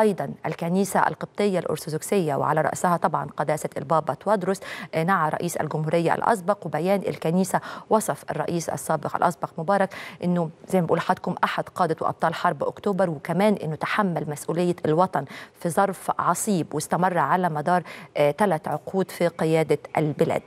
أيضا الكنيسة القبطية الأرثوذكسية وعلى رأسها طبعا قداسة البابا توادروس آه، نعى رئيس الجمهورية الأسبق وبيان الكنيسة وصف الرئيس السابق الأسبق مبارك أنه زي ما بقول حضراتكم أحد قادة وأبطال حرب أكتوبر وكمان أنه تحمل مسؤولية الوطن في ظرف عصيب واستمر على مدار آه، ثلاث عقود في قيادة البلاد